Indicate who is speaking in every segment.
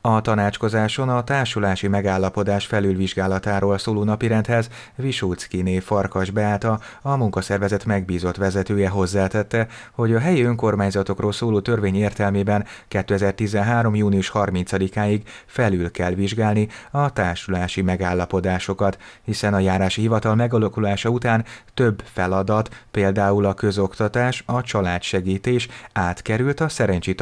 Speaker 1: A tanácskozáson a társulási megállapodás felülvizsgálatáról szóló napirendhez Visóckiné Farkas Beáta, a munkaszervezet megbízott vezetője hozzátette, hogy a helyi önkormányzatokról szóló törvény értelmében 2013. június 30-áig felül kell vizsgálni a társulási megállapodásokat, hiszen a járási hivatal megalakulása után több feladat, például a közoktatás, a családsegítés átkerült a Szerencsi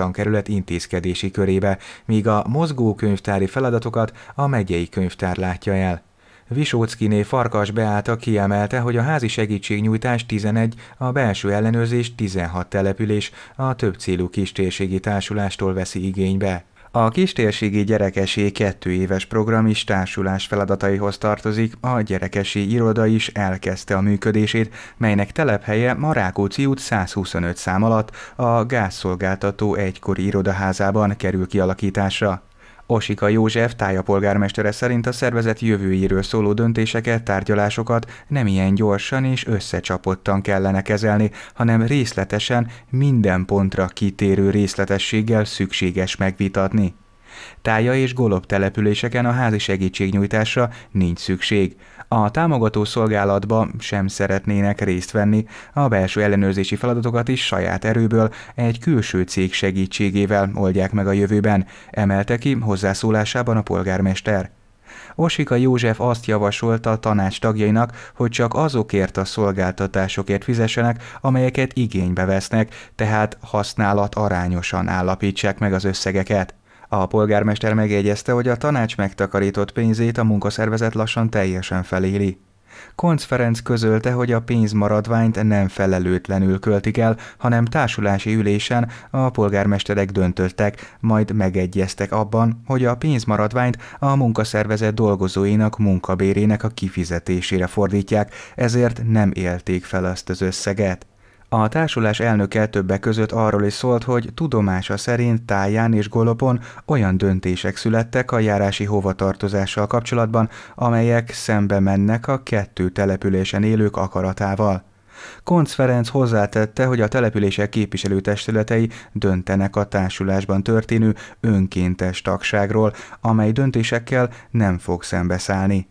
Speaker 1: intézkedési körébe, míg a mozgó könyvtári feladatokat a megyei könyvtár látja el. Visóckiné Farkas Beáta kiemelte, hogy a házi segítségnyújtás 11, a belső ellenőrzés 16 település a célú kistérségi társulástól veszi igénybe. A kistérségi gyerekesé kettő éves program is társulás feladataihoz tartozik, a gyerekesi iroda is elkezdte a működését, melynek telephelye Marákóci út 125 szám alatt a gázszolgáltató egykori irodaházában kerül kialakításra. Osika József tájapolgármestere szerint a szervezet jövőjéről szóló döntéseket, tárgyalásokat nem ilyen gyorsan és összecsapottan kellene kezelni, hanem részletesen, minden pontra kitérő részletességgel szükséges megvitatni. Tája és golob településeken a házi segítségnyújtásra nincs szükség. A támogató szolgálatba sem szeretnének részt venni, a belső ellenőrzési feladatokat is saját erőből egy külső cég segítségével oldják meg a jövőben, emelte ki hozzászólásában a polgármester. Osika József azt javasolta a tanács tagjainak, hogy csak azokért a szolgáltatásokért fizessenek, amelyeket igénybe vesznek, tehát használat arányosan állapítsák meg az összegeket. A polgármester megjegyezte, hogy a tanács megtakarított pénzét a munkaszervezet lassan teljesen feléli. Konc Ferenc közölte, hogy a pénzmaradványt nem felelőtlenül költik el, hanem társulási ülésen a polgármesterek döntöttek, majd megegyeztek abban, hogy a pénzmaradványt a munkaszervezet dolgozóinak munkabérének a kifizetésére fordítják, ezért nem élték fel azt az összeget. A társulás elnöke többek között arról is szólt, hogy tudomása szerint Táján és Golopon olyan döntések születtek a járási hovatartozással kapcsolatban, amelyek szembe mennek a kettő településen élők akaratával. Konc Ferenc hozzátette, hogy a települések képviselőtestületei döntenek a társulásban történő önkéntes tagságról, amely döntésekkel nem fog szembeszállni.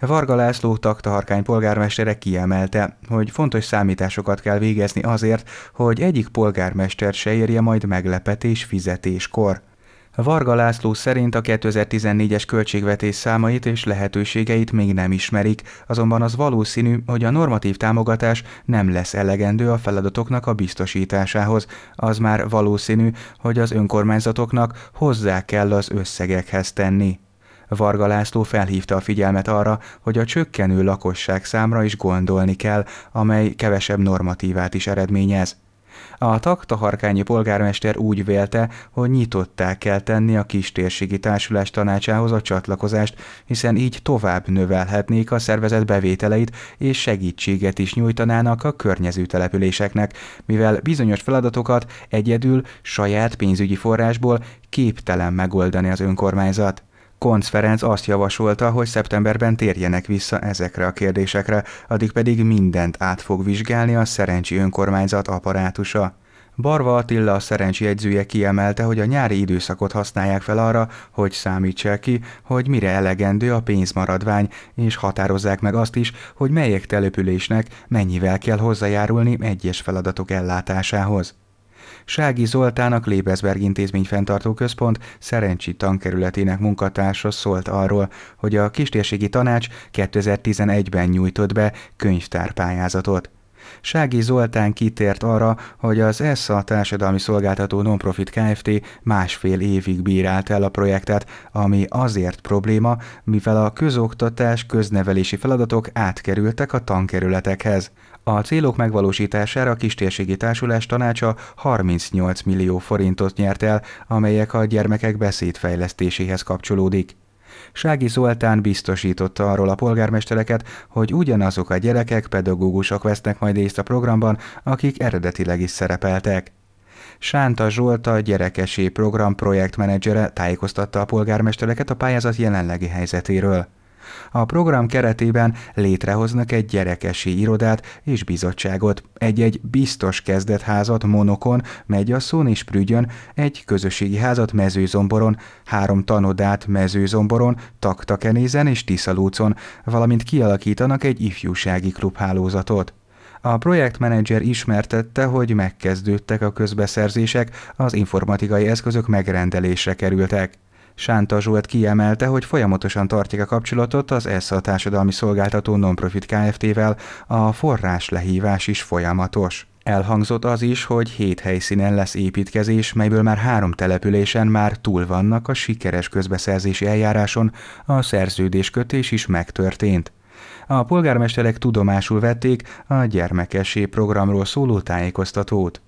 Speaker 1: Varga László Taktaharkány polgármestere kiemelte, hogy fontos számításokat kell végezni azért, hogy egyik polgármester se érje majd meglepetés fizetéskor. Varga László szerint a 2014-es költségvetés számait és lehetőségeit még nem ismerik, azonban az valószínű, hogy a normatív támogatás nem lesz elegendő a feladatoknak a biztosításához. Az már valószínű, hogy az önkormányzatoknak hozzá kell az összegekhez tenni. Varga László felhívta a figyelmet arra, hogy a csökkenő lakosság számra is gondolni kell, amely kevesebb normatívát is eredményez. A taktaharkányi polgármester úgy vélte, hogy nyitottá kell tenni a kistérségi társulás tanácsához a csatlakozást, hiszen így tovább növelhetnék a szervezet bevételeit és segítséget is nyújtanának a környező településeknek, mivel bizonyos feladatokat egyedül saját pénzügyi forrásból képtelen megoldani az önkormányzat. Konc Ferenc azt javasolta, hogy szeptemberben térjenek vissza ezekre a kérdésekre, addig pedig mindent át fog vizsgálni a szerencsi önkormányzat apparátusa. Barva Attila a szerencsi jegyzője kiemelte, hogy a nyári időszakot használják fel arra, hogy számítsák ki, hogy mire elegendő a pénzmaradvány, és határozzák meg azt is, hogy melyek településnek mennyivel kell hozzájárulni egyes feladatok ellátásához. Sági Zoltán a Klébezberg Intézmény Fentartó Központ Szerencsi tankerületének munkatársa szólt arról, hogy a Kistérségi Tanács 2011-ben nyújtott be könyvtárpályázatot. Sági Zoltán kitért arra, hogy az ESSA társadalmi szolgáltató nonprofit Kft. másfél évig bírált el a projektet, ami azért probléma, mivel a közoktatás köznevelési feladatok átkerültek a tankerületekhez. A célok megvalósítására a Kistérségi Társulás Tanácsa 38 millió forintot nyert el, amelyek a gyermekek beszédfejlesztéséhez kapcsolódik. Sági Zoltán biztosította arról a polgármestereket, hogy ugyanazok a gyerekek pedagógusok vesznek majd részt a programban, akik eredetileg is szerepeltek. Sánta Zsolta gyerekesi program projektmenedzsere tájékoztatta a polgármestereket a pályázat jelenlegi helyzetéről. A program keretében létrehoznak egy gyerekesi irodát és bizottságot, egy-egy biztos kezdetházat Monokon, Megyasszón és Prügyön, egy közösségi házat Mezőzomboron, három tanodát Mezőzomboron, Taktakenézen és Tiszalúcon, valamint kialakítanak egy ifjúsági klubhálózatot. A projektmenedzser ismertette, hogy megkezdődtek a közbeszerzések, az informatikai eszközök megrendelésre kerültek. Sánta Zsolt kiemelte, hogy folyamatosan tartják a kapcsolatot az ESZA társadalmi szolgáltató nonprofit Kft-vel, a forrás lehívás is folyamatos. Elhangzott az is, hogy hét helyszínen lesz építkezés, melyből már három településen már túl vannak a sikeres közbeszerzési eljáráson, a szerződéskötés is megtörtént. A polgármesterek tudomásul vették a gyermekessé programról szóló tájékoztatót.